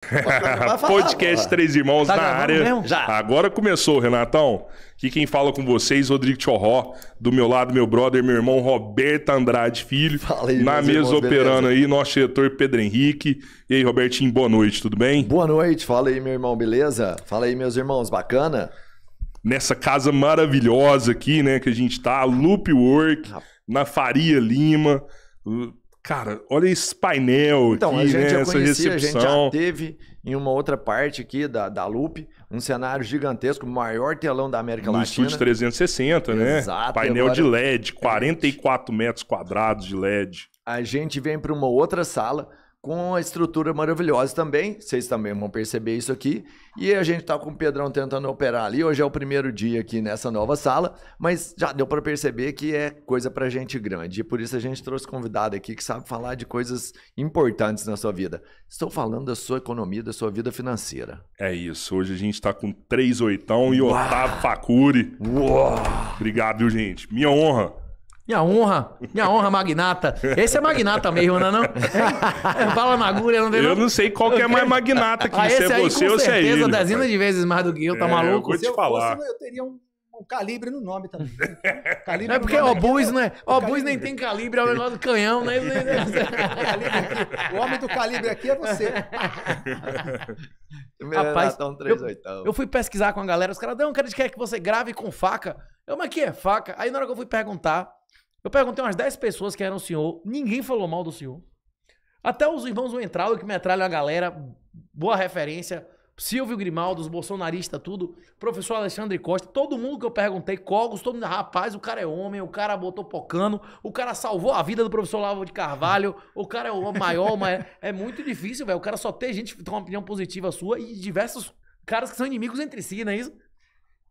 Podcast Três Irmãos tá na área. Já. Agora começou, Renatão. Aqui quem fala com vocês, Rodrigo Tchorró. Do meu lado, meu brother, meu irmão Roberto Andrade Filho. Fala aí, na mesa irmãos, operando beleza? aí, nosso diretor Pedro Henrique. E aí, Robertinho, boa noite, tudo bem? Boa noite, fala aí, meu irmão, beleza? Fala aí, meus irmãos, bacana? Nessa casa maravilhosa aqui, né, que a gente tá, Loop Work, na Faria Lima Cara, olha esse painel então, aqui, a gente né? já conhecia, A gente já teve em uma outra parte aqui da, da Loop, um cenário gigantesco, maior telão da América no Latina. No estúdio 360, né? Exato. Painel agora... de LED, 44 metros quadrados de LED. A gente vem para uma outra sala, com a estrutura maravilhosa também. Vocês também vão perceber isso aqui. E a gente está com o Pedrão tentando operar ali. Hoje é o primeiro dia aqui nessa nova sala, mas já deu para perceber que é coisa para gente grande. E por isso a gente trouxe convidado aqui que sabe falar de coisas importantes na sua vida. Estou falando da sua economia, da sua vida financeira. É isso. Hoje a gente está com três oitão e Uau. Otávio Facuri. Uau. Obrigado, viu, gente? Minha honra. Minha honra, minha honra magnata. Esse é magnata mesmo, não é não? É, fala bala na agulha, não tem Eu não sei qual que é mais magnata que ah, é esse é você ou se é ele. Com certeza, dezenas de vezes mais do que eu, tá é, maluco? Eu vou te eu falar. Fosse, eu teria um, calibre no nome também. Calibre é porque é obus, né? Obus nem tem calibre, é o menor do canhão, né? o homem do calibre aqui é você. Rapaz, eu, eu, fui pesquisar com a galera, os caras, não, cara, quer é que você grave com faca. Eu, mas que é faca? Aí na hora que eu fui perguntar... Eu perguntei umas 10 pessoas que eram o senhor, ninguém falou mal do senhor. Até os irmãos Ventral, que metralham a galera, boa referência. Silvio Grimaldo, os bolsonaristas, tudo. Professor Alexandre Costa, todo mundo que eu perguntei, Cogos, todo mundo, rapaz, o cara é homem, o cara botou pocano, o cara salvou a vida do professor Lavo de Carvalho, o cara é o maior, mas é, é, muito difícil, velho. O cara só tem gente que tem uma opinião positiva sua e diversos caras que são inimigos entre si, não é isso?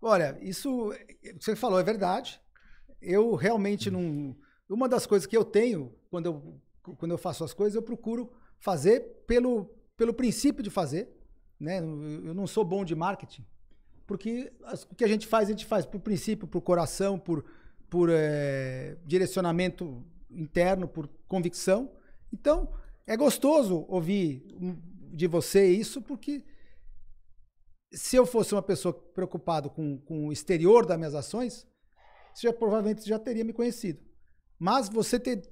Olha, isso que você falou é verdade eu realmente hum. não. Uma das coisas que eu tenho quando eu, quando eu faço as coisas, eu procuro fazer pelo, pelo princípio de fazer. Né? Eu não sou bom de marketing, porque as, o que a gente faz, a gente faz por princípio, por coração, por, por é, direcionamento interno, por convicção. Então, é gostoso ouvir de você isso, porque se eu fosse uma pessoa preocupada com, com o exterior das minhas ações, você já, provavelmente já teria me conhecido. Mas você ter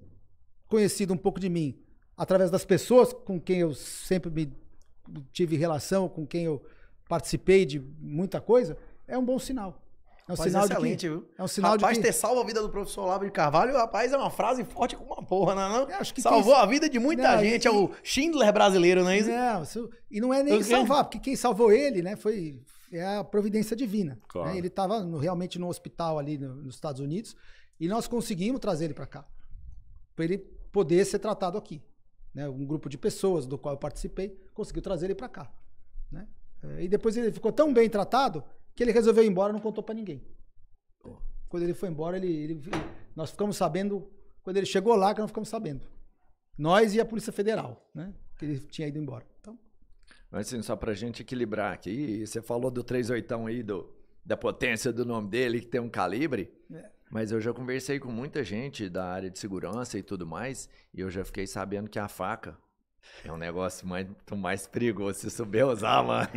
conhecido um pouco de mim através das pessoas com quem eu sempre me tive relação, com quem eu participei de muita coisa, é um bom sinal. É um rapaz, sinal excelente, de que, viu? É um sinal rapaz, de que... ter salvo a vida do professor Olavo de Carvalho, rapaz, é uma frase forte como uma porra, né, não é não? que Salvou a vida de muita não, gente, é o Schindler brasileiro, não é isso? Não, e não é nem salvar, porque quem salvou ele, né, foi, é a providência divina. Né? Claro. Né? Ele estava realmente no hospital ali no, nos Estados Unidos e nós conseguimos trazer ele para cá, para ele poder ser tratado aqui. Né? Um grupo de pessoas do qual eu participei conseguiu trazer ele para cá. Né? É, e depois ele ficou tão bem tratado que ele resolveu ir embora e não contou para ninguém. Quando ele foi embora, ele, ele, nós ficamos sabendo, quando ele chegou lá, que nós ficamos sabendo. Nós e a Polícia Federal, né? que ele tinha ido embora. Mas assim, só pra gente equilibrar aqui, você falou do 3 aí, do, da potência do nome dele, que tem um calibre. É. Mas eu já conversei com muita gente da área de segurança e tudo mais, e eu já fiquei sabendo que a faca, é um negócio muito mais perigoso se souber usar, mano.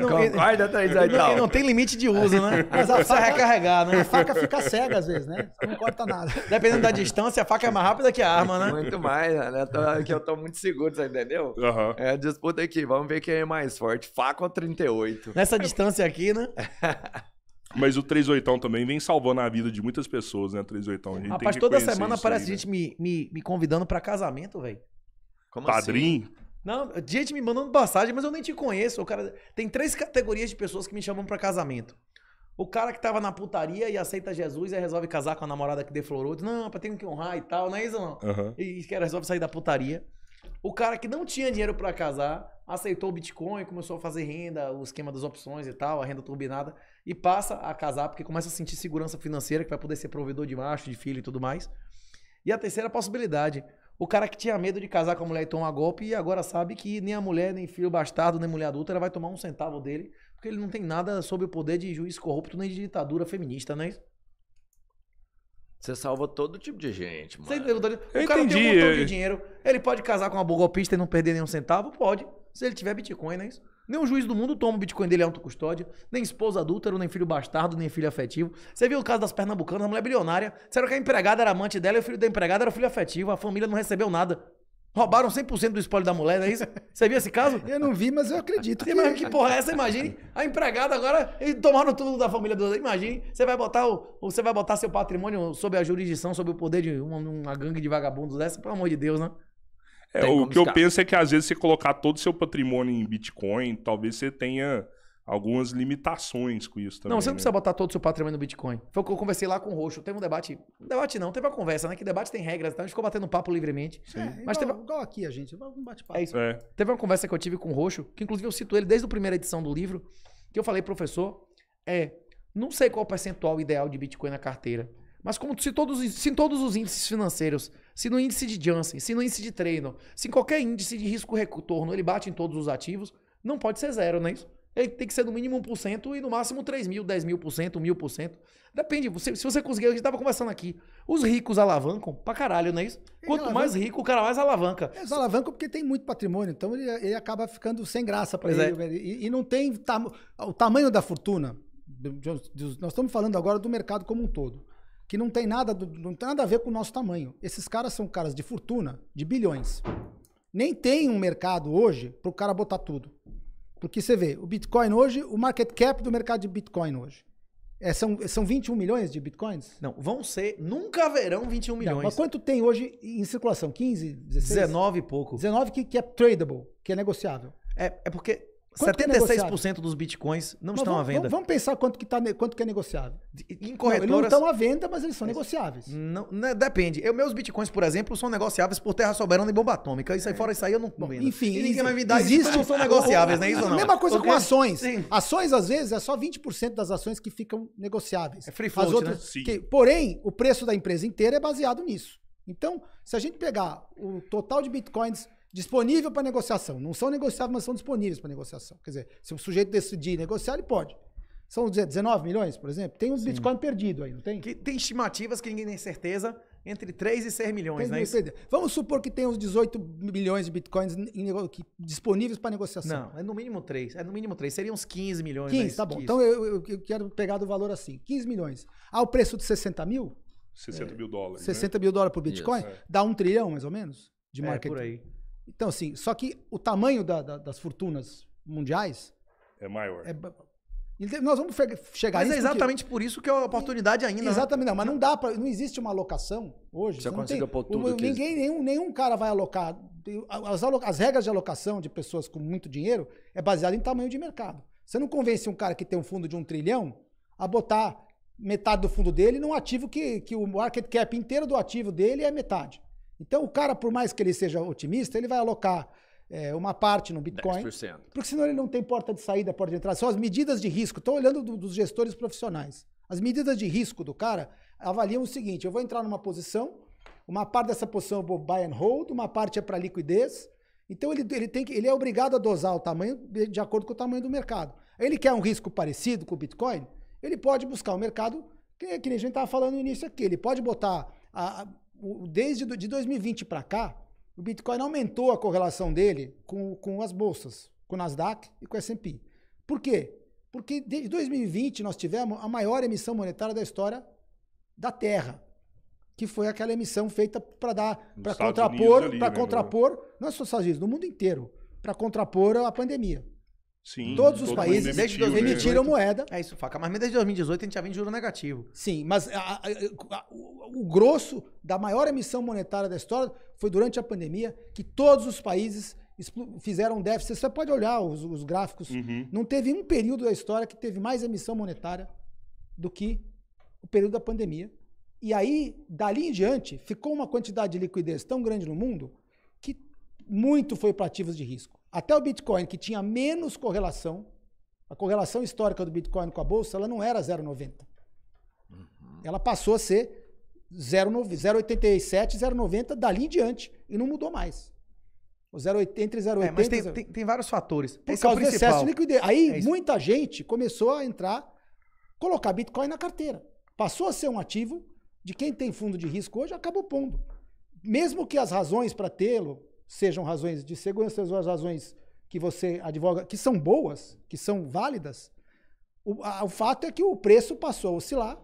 Não, Concorda, Thaís? Não, não tem limite de uso, né? Mas a faca recarregar, é né? A faca fica cega às vezes, né? Não corta nada. Dependendo da distância, a faca é mais rápida que a arma, né? Muito mais, né? É que eu tô muito seguro, você entendeu? Uhum. É a disputa aqui, vamos ver quem é mais forte. Faca ou 38? Nessa distância aqui, né? Mas o 38 também vem salvando a vida de muitas pessoas, né? 38. A gente Rapaz, toda semana parece aí, gente né? me, me, me convidando para casamento, velho. Como Padrim? Assim? Não, gente me mandando passagem, mas eu nem te conheço. O cara tem três categorias de pessoas que me chamam para casamento. O cara que tava na putaria e aceita Jesus e resolve casar com a namorada que deflorou. Diz, não, para ter que honrar e tal, não é isso não. Uhum. E, e resolve sair da putaria. O cara que não tinha dinheiro para casar, aceitou o Bitcoin, começou a fazer renda, o esquema das opções e tal, a renda turbinada, e passa a casar, porque começa a sentir segurança financeira, que vai poder ser provedor de macho, de filho e tudo mais. E a terceira possibilidade, o cara que tinha medo de casar com a mulher e tomar golpe e agora sabe que nem a mulher, nem filho bastardo, nem mulher adulta, ela vai tomar um centavo dele, porque ele não tem nada sobre o poder de juiz corrupto nem de ditadura feminista, né? Você salva todo tipo de gente, mano. Você O eu cara entendi, tem um montão eu... de dinheiro, ele pode casar com uma golpista e não perder nenhum centavo? Pode. Se ele tiver Bitcoin, não é isso? Nenhum juiz do mundo toma o Bitcoin dele autocustódia, nem esposa adúltero, nem filho bastardo, nem filho afetivo. Você viu o caso das pernambucanas, a mulher bilionária. Disseram que a empregada era amante dela e o filho da empregada era o filho afetivo. A família não recebeu nada. Roubaram 100% do spoiler da mulher, não é isso? Você viu esse caso? Eu não vi, mas eu acredito. que... Mas que porra é essa? Imagine. A empregada agora, e tomaram tudo da família do Imagine. Você vai botar o, você vai botar seu patrimônio sob a jurisdição, sob o poder de uma, uma gangue de vagabundos dessa? Pelo amor de Deus, né? É, o que eu penso é que às vezes você colocar todo o seu patrimônio em Bitcoin, talvez você tenha algumas limitações com isso também. Não, você não né? precisa botar todo o seu patrimônio no Bitcoin. Foi o que eu conversei lá com o Roxo. Teve um debate. Um debate não, teve uma conversa, né? Que debate tem regras, então a gente ficou batendo papo livremente. Sim. É, Mas igual, teve... igual aqui, a gente. Um bate-papo. É isso. É. Teve uma conversa que eu tive com o Roxo, que inclusive eu cito ele desde a primeira edição do livro, que eu falei, professor, é. Não sei qual o percentual ideal de Bitcoin na carteira. Mas como se todos, se em todos os índices financeiros, se no índice de Janssen, se no índice de treino, se em qualquer índice de risco retorno ele bate em todos os ativos, não pode ser zero, não é isso? Ele tem que ser no mínimo 1% e no máximo 3 mil, 10 mil por cento, mil por cento. Depende, se, se você conseguir, a gente estava conversando aqui. Os ricos alavancam pra caralho, não é isso? Quanto mais rico, o cara mais alavanca. Eles alavancam porque tem muito patrimônio, então ele, ele acaba ficando sem graça para ele. É. E, e, não tem tam, o tamanho da fortuna. Nós estamos falando agora do mercado como um todo que não tem nada, do, não tem nada a ver com o nosso tamanho. Esses caras são caras de fortuna, de bilhões. Nem tem um mercado hoje para o cara botar tudo. Porque você vê, o Bitcoin hoje, o market cap do mercado de Bitcoin hoje. É, são, são 21 milhões de bitcoins? Não, vão ser. Nunca haverão 21 milhões. Não, mas quanto tem hoje em circulação? 15, 16? 19 e pouco. 19 que, que é tradable, que é negociável. É, é porque Quanto 76% é dos bitcoins não, mas estão vamos, à venda. Vamos pensar quanto que, tá, quanto que é negociável. Em corretoras... não, eles não estão à venda, mas eles são negociáveis. Não, né, depende. Eu, meus bitcoins, por exemplo, são negociáveis por terra soberana e bomba atômica. Isso aí é. fora isso aí eu não Bom, vendo. Enfim, e ninguém vai me dar existe, isso. não são negociáveis, né? Isso não. Mesma coisa Porque... com ações. Sim. Ações, às vezes, é só 20% das ações que ficam negociáveis. É free float, As outras, né? Sim. Que, porém, o preço da empresa inteira é baseado nisso. Então, se a gente pegar o total de bitcoins disponível para negociação. Não são negociáveis, mas são disponíveis para negociação. Quer dizer, se o sujeito decidir negociar, ele pode. São 19 milhões, por exemplo? Tem uns Sim. Bitcoin perdido aí, não tem? Que tem estimativas que ninguém tem certeza, entre 3 e 6 milhões, né? Vamos supor que tem uns 18 milhões de bitcoins disponíveis para negociação. Não, é no mínimo 3. É no mínimo 3. Seriam uns 15 milhões. 15, né? tá bom. Então eu, eu, eu, quero pegar do valor assim: 15 milhões. Ao ah, preço de 60 mil? 60 é, mil dólares. 60 né? mil dólares por bitcoin? É. Dá um trilhão, mais ou menos, de é, por aí. Então, assim, só que o tamanho da, da, das fortunas mundiais. É maior. É, nós vamos chegar Mas é exatamente porque... por isso que é a oportunidade ainda. Né? Exatamente, não, mas não dá para, não existe uma alocação hoje. Você, você consegue tem, tudo. Ninguém, que... nenhum, nenhum cara vai alocar. As, as, regras de alocação de pessoas com muito dinheiro é baseado em tamanho de mercado. Você não convence um cara que tem um fundo de um trilhão a botar metade do fundo dele num ativo que, que o market cap inteiro do ativo dele é metade. Então, o cara, por mais que ele seja otimista, ele vai alocar é, uma parte no Bitcoin. 10%. Porque senão ele não tem porta de saída, porta de entrada. São as medidas de risco. Estou olhando do, dos gestores profissionais. As medidas de risco do cara avaliam o seguinte: eu vou entrar numa posição, uma parte dessa posição eu vou buy and hold, uma parte é para liquidez. Então ele, ele, tem que, ele é obrigado a dosar o tamanho de acordo com o tamanho do mercado. Ele quer um risco parecido com o Bitcoin, ele pode buscar o um mercado, que, que a gente estava falando no início aqui, ele pode botar a, a desde de 2020 para cá, o Bitcoin aumentou a correlação dele com, com as bolsas, com o Nasdaq e com o S&P. Por quê? Porque desde 2020 nós tivemos a maior emissão monetária da história da Terra, que foi aquela emissão feita para dar para contrapor, para né? contrapor, não é só Estados Unidos, no mundo inteiro, para contrapor a pandemia. Sim, todos os todo países emitiu, emitiram né? moeda. É isso, Faca. Mas desde 2018 a gente já vem de juro negativo. Sim, mas a, a, a, o, o grosso da maior emissão monetária da história foi durante a pandemia, que todos os países fizeram déficit. Você pode olhar os, os gráficos. Uhum. Não teve um período da história que teve mais emissão monetária do que o período da pandemia. E aí, dali em diante, ficou uma quantidade de liquidez tão grande no mundo que muito foi para ativos de risco. Até o Bitcoin, que tinha menos correlação, a correlação histórica do Bitcoin com a bolsa, ela não era 0,90. Uhum. Ela passou a ser 0,87, 0,90 dali em diante e não mudou mais. O entre 0,80. É, mas tem, 0, tem, tem, vários fatores. Por Esse é causa é do excesso de liquidez. Aí é muita gente começou a entrar, colocar Bitcoin na carteira. Passou a ser um ativo de quem tem fundo de risco hoje, acabou pondo. Mesmo que as razões para tê-lo sejam razões de segurança, sejam as razões que você advoga, que são boas, que são válidas, o, a, o fato é que o preço passou a oscilar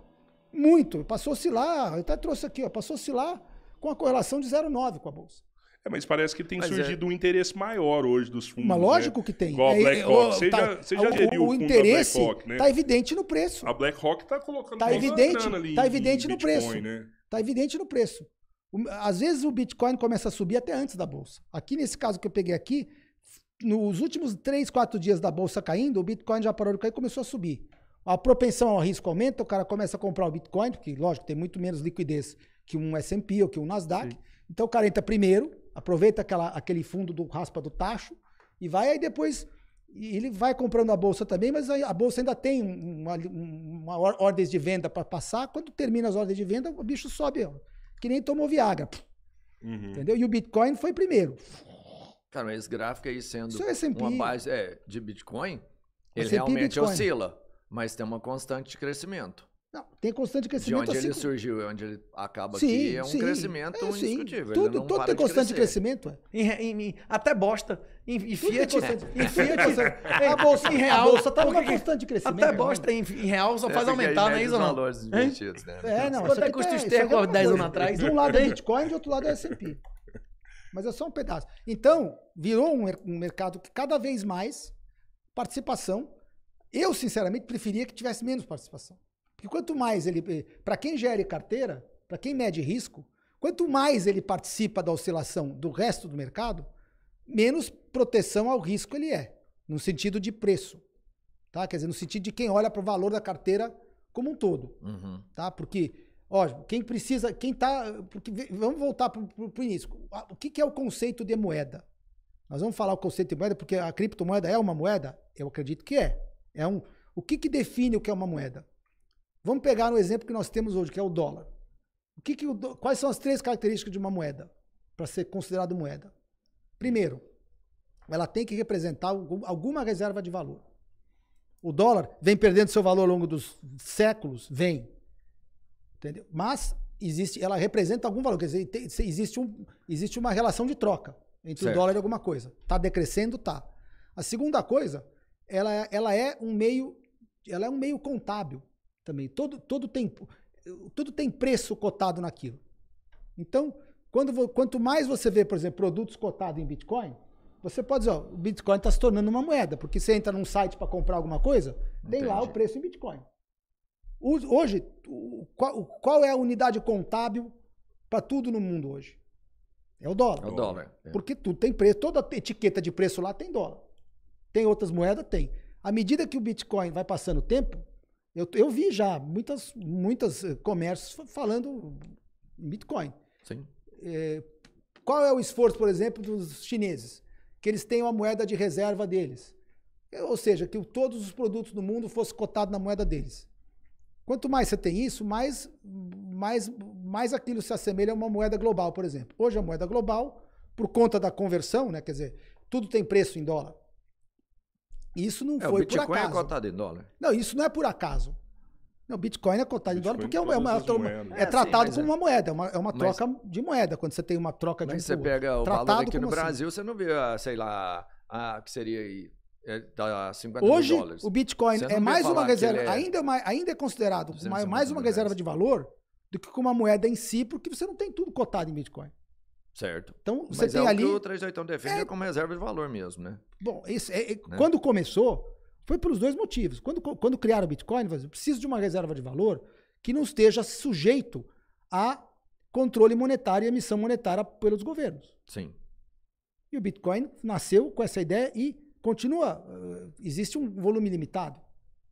muito. Passou a oscilar, eu até trouxe aqui, ó, passou a oscilar com a correlação de 0,9 com a Bolsa. É, mas parece que tem mas surgido é. um interesse maior hoje dos fundos. Mas né? lógico né? que tem. Igual a é, BlackRock. É, você, tá, já, você já geriu o, o interesse está né? Tá evidente no preço. A BlackRock está colocando tá evidente, grana ali Está evidente, né? tá evidente no preço. Está evidente no preço. Às vezes o Bitcoin começa a subir até antes da bolsa. Aqui nesse caso que eu peguei aqui, nos últimos 3, 4 dias da bolsa caindo, o Bitcoin já parou de cair e começou a subir. A propensão ao risco aumenta, o cara começa a comprar o Bitcoin, porque, lógico, tem muito menos liquidez que um S&P ou que um Nasdaq. Sim. Então o cara entra primeiro, aproveita aquela, aquele fundo do raspa do tacho e vai aí depois... Ele vai comprando a bolsa também, mas a bolsa ainda tem uma, uma ordens de venda para passar. Quando termina as ordens de venda, o bicho sobe. Ó que nem tomou Viagra. Uhum. Entendeu? E o Bitcoin foi primeiro. Cara, mas esse gráfico aí sendo é uma base é, de Bitcoin, ele realmente Bitcoin. oscila, mas tem uma constante de crescimento. Não, tem constante crescimento. De onde assim, ele surgiu, é onde ele acaba sim, aqui, é um sim, crescimento é, indiscutível. Tudo, tudo tem constante de crescimento. É. Em, em, até bosta. Em, em Fiat. É. Em Fiat. a bolsa, em real. A bolsa tá constante de crescimento. Até né? bosta em, em real só é faz aumentar, né, Isa? valores investidos, né? É, não. Quanto é custo externo 10 anos atrás? De um lado é Bitcoin, de outro lado é S&P. Mas é só um pedaço. Então, virou um, um mercado que cada vez mais participação. Eu, sinceramente, preferia que tivesse menos participação. Porque quanto mais ele. Eh, para quem gere carteira, para quem mede risco, quanto mais ele participa da oscilação do resto do mercado, menos proteção ao risco ele é, no sentido de preço. Tá? Quer dizer, no sentido de quem olha para o valor da carteira como um todo. Uhum. Tá? Porque, ó, quem precisa, quem tá. Porque, vamos voltar para o início. O que, que é o conceito de moeda? Nós vamos falar o conceito de moeda, porque a criptomoeda é uma moeda? Eu acredito que é. É um. O que, que define o que é uma moeda? Vamos pegar um exemplo que nós temos hoje, que é o dólar. O que que o do... Quais são as três características de uma moeda para ser considerada moeda? Primeiro, ela tem que representar alguma reserva de valor. O dólar vem perdendo seu valor ao longo dos séculos, vem. Entendeu? Mas existe, ela representa algum valor, quer dizer, tem, existe, um, existe uma relação de troca entre certo. o dólar e alguma coisa. Está decrescendo, tá. A segunda coisa, ela, é, ela é um meio, ela é um meio contábil também. Todo, todo, tempo tudo tem preço cotado naquilo. Então, quando, quanto mais você vê, por exemplo, produtos cotados em Bitcoin, você pode dizer, ó, o Bitcoin está se tornando uma moeda, porque você entra num site para comprar alguma coisa, Entendi. tem lá o preço em Bitcoin. Hoje, qual, qual é a unidade contábil para tudo no mundo hoje? É o dólar. É o dólar. É. Porque tudo tem preço, toda etiqueta de preço lá tem dólar. Tem outras moedas? Tem. À medida que o Bitcoin vai passando o tempo, eu, eu vi já muitas, muitas eh, comércios falando Bitcoin. Sim. É, qual é o esforço, por exemplo, dos chineses? Que eles tenham a moeda de reserva deles. Eh, ou seja, que todos os produtos do mundo fossem cotados na moeda deles. Quanto mais você tem isso, mais, mais, mais aquilo se assemelha a uma moeda global, por exemplo. Hoje a moeda global, por conta da conversão, né, quer dizer, tudo tem preço em dólar. Isso não é, foi por acaso. O Bitcoin é cotado em dólar. Não, isso não é por acaso. O Bitcoin é cotado em dólar porque é, uma, é uma é, é, tratado como é. uma moeda, é uma, é uma troca de moeda. Quando você tem uma troca de mas um você pega o tratado valor aqui no assim? Brasil, assim? você não vê, ah, sei lá, a, ah, que seria aí, é, tá 50 ah, Hoje, o Bitcoin é, é mais uma reserva, ainda, ainda é considerado mais uma reserva de valor do que com uma moeda em si, porque você não tem tudo cotado em Bitcoin. Certo. Então você Mas é tem é ali. O que o 381 defende é... é como reserva de valor mesmo, né? Bom, esse, é, é, né? quando começou, foi pelos dois motivos. Quando, quando criaram o Bitcoin, eu preciso de uma reserva de valor que não esteja sujeito a controle monetário e emissão monetária pelos governos. Sim. E o Bitcoin nasceu com essa ideia e continua. Eh, existe um volume limitado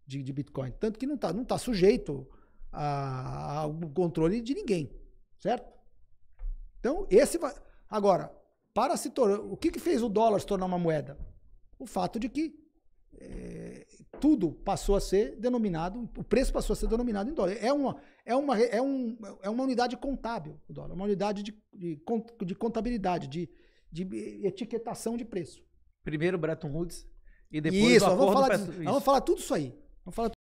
de, de Bitcoin, tanto que não está não tá sujeito ao controle de ninguém, certo? Então, esse vai. Agora, para se tornar. O que, que fez o dólar se tornar uma moeda? O fato de que é, tudo passou a ser denominado, o preço passou a ser denominado em dólar. É uma, é uma, é um, é uma unidade contábil, o dólar, uma unidade de, de, de contabilidade, de, de etiquetação de preço. Primeiro Bretton Woods e depois isso, o acordo... Vamos falar, disso, isso. vamos falar tudo isso aí. Vamos falar